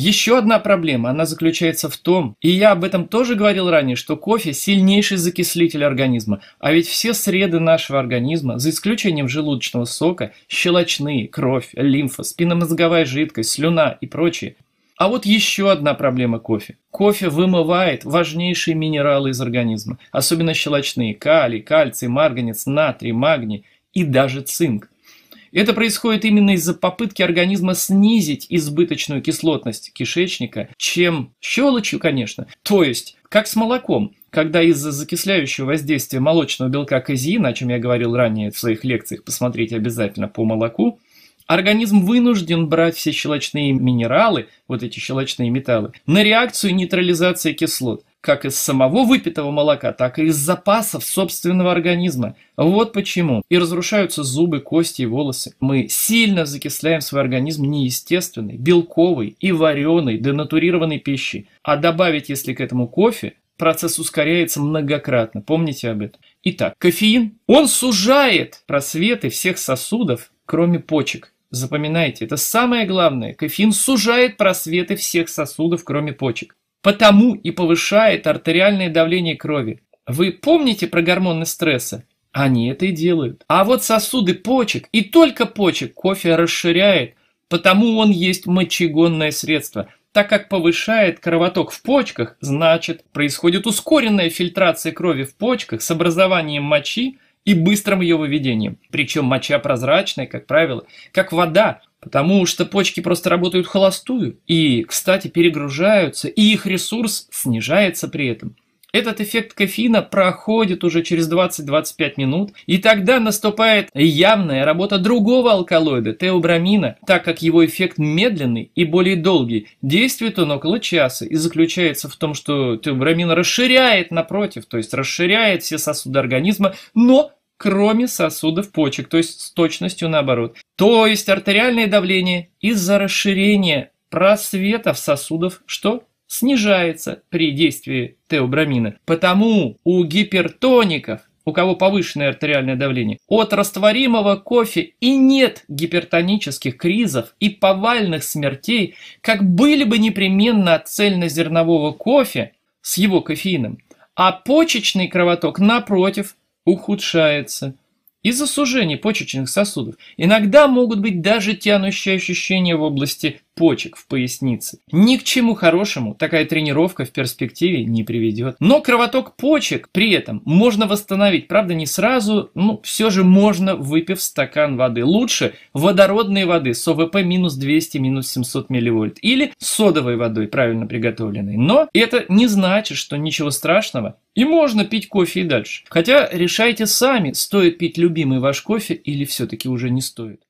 Еще одна проблема, она заключается в том, и я об этом тоже говорил ранее, что кофе – сильнейший закислитель организма, а ведь все среды нашего организма, за исключением желудочного сока, щелочные, кровь, лимфа, спинномозговая жидкость, слюна и прочее. а вот еще одна проблема кофе. Кофе вымывает важнейшие минералы из организма, особенно щелочные – калий, кальций, марганец, натрий, магний и даже цинк – это происходит именно из-за попытки организма снизить избыточную кислотность кишечника, чем щелочью, конечно. То есть, как с молоком, когда из-за закисляющего воздействия молочного белка казеина, о чем я говорил ранее в своих лекциях, посмотрите обязательно по молоку, Организм вынужден брать все щелочные минералы, вот эти щелочные металлы, на реакцию нейтрализации кислот как из самого выпитого молока, так и из запасов собственного организма. Вот почему. И разрушаются зубы, кости и волосы. Мы сильно закисляем свой организм неестественной, белковой и вареной, денатурированной пищей. А добавить, если к этому кофе, процесс ускоряется многократно. Помните об этом. Итак, кофеин, он сужает просветы всех сосудов, кроме почек. Запоминайте, это самое главное. Кофеин сужает просветы всех сосудов, кроме почек потому и повышает артериальное давление крови. Вы помните про гормоны стресса? Они это и делают. А вот сосуды почек, и только почек, кофе расширяет, потому он есть мочегонное средство. Так как повышает кровоток в почках, значит, происходит ускоренная фильтрация крови в почках с образованием мочи и быстрым ее выведением. Причем моча прозрачная, как правило, как вода, Потому что почки просто работают холостую и, кстати, перегружаются, и их ресурс снижается при этом. Этот эффект кофеина проходит уже через 20-25 минут, и тогда наступает явная работа другого алкалоида, теобрамина, так как его эффект медленный и более долгий. Действует он около часа и заключается в том, что теобрамин расширяет напротив, то есть расширяет все сосуды организма, но кроме сосудов почек, то есть с точностью наоборот. То есть артериальное давление из-за расширения просветов сосудов, что снижается при действии теобрамина. Потому у гипертоников, у кого повышенное артериальное давление, от растворимого кофе и нет гипертонических кризов и повальных смертей, как были бы непременно от цельнозернового кофе с его кофеином. А почечный кровоток, напротив, ухудшается. Из-за сужения почечных сосудов иногда могут быть даже тянущие ощущения в области почек в пояснице. Ни к чему хорошему такая тренировка в перспективе не приведет. Но кровоток почек при этом можно восстановить, правда не сразу, ну все же можно, выпив стакан воды. Лучше водородной воды с ОВП минус 200, минус 700 милливольт или содовой водой, правильно приготовленной. Но это не значит, что ничего страшного, и можно пить кофе и дальше. Хотя решайте сами, стоит пить любимый ваш кофе или все-таки уже не стоит.